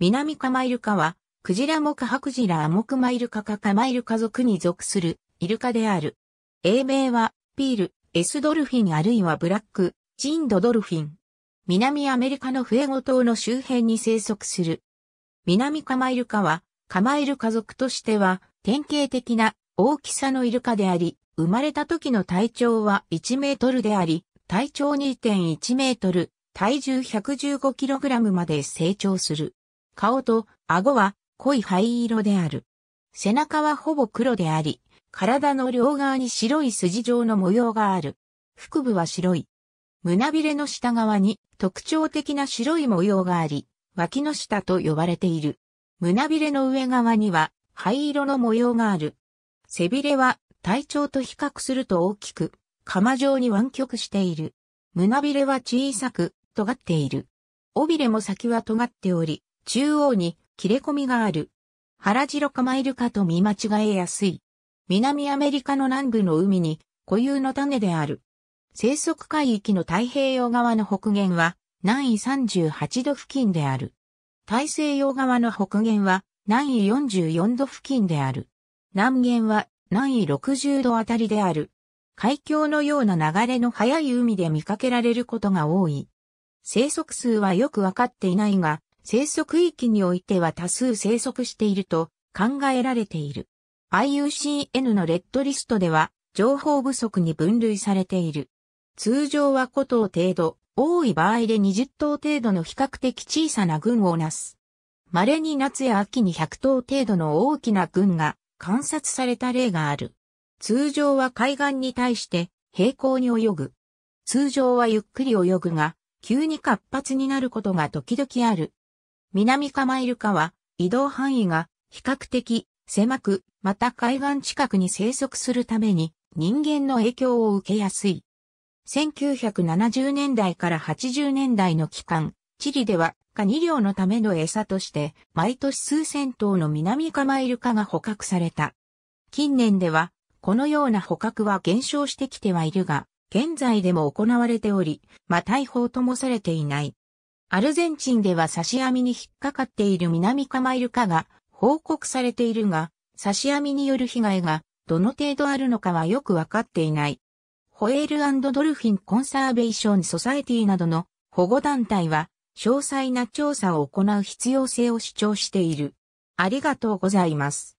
南カマイルカは、クジラ目ハクジラアモクマイルカカカマイルカ族に属するイルカである。英名は、ピール、エスドルフィンあるいはブラック、ジンドドルフィン。南アメリカのフエゴ島の周辺に生息する。南カマイルカは、カマイルカ族としては、典型的な大きさのイルカであり、生まれた時の体長は1メートルであり、体長2.1メートル、体重 115kg まで成長する。顔と顎は濃い灰色である。背中はほぼ黒であり、体の両側に白い筋状の模様がある。腹部は白い。胸びれの下側に特徴的な白い模様があり、脇の下と呼ばれている。胸びれの上側には灰色の模様がある。背びれは体長と比較すると大きく、釜状に湾曲している。胸びれは小さく、尖っている。尾びれも先は尖っており、中央に切れ込みがある。原城カマイルカと見間違えやすい。南アメリカの南部の海に固有の種である。生息海域の太平洋側の北限は南緯38度付近である。大西洋側の北限は南緯44度付近である。南限は南緯60度あたりである。海峡のような流れの速い海で見かけられることが多い。生息数はよくわかっていないが、生息域においては多数生息していると考えられている。IUCN のレッドリストでは情報不足に分類されている。通常は5頭程度、多い場合で20頭程度の比較的小さな群をなす。稀に夏や秋に100頭程度の大きな群が観察された例がある。通常は海岸に対して平行に泳ぐ。通常はゆっくり泳ぐが、急に活発になることが時々ある。南カマイルカは移動範囲が比較的狭く、また海岸近くに生息するために人間の影響を受けやすい。1970年代から80年代の期間、チリではカニ漁のための餌として毎年数千頭の南カマイルカが捕獲された。近年ではこのような捕獲は減少してきてはいるが、現在でも行われており、まあ逮捕ともされていない。アルゼンチンでは差し網に引っかかっている南カマイルカが報告されているが、差し網による被害がどの程度あるのかはよくわかっていない。ホエールドルフィンコンサーベーションソサエティなどの保護団体は詳細な調査を行う必要性を主張している。ありがとうございます。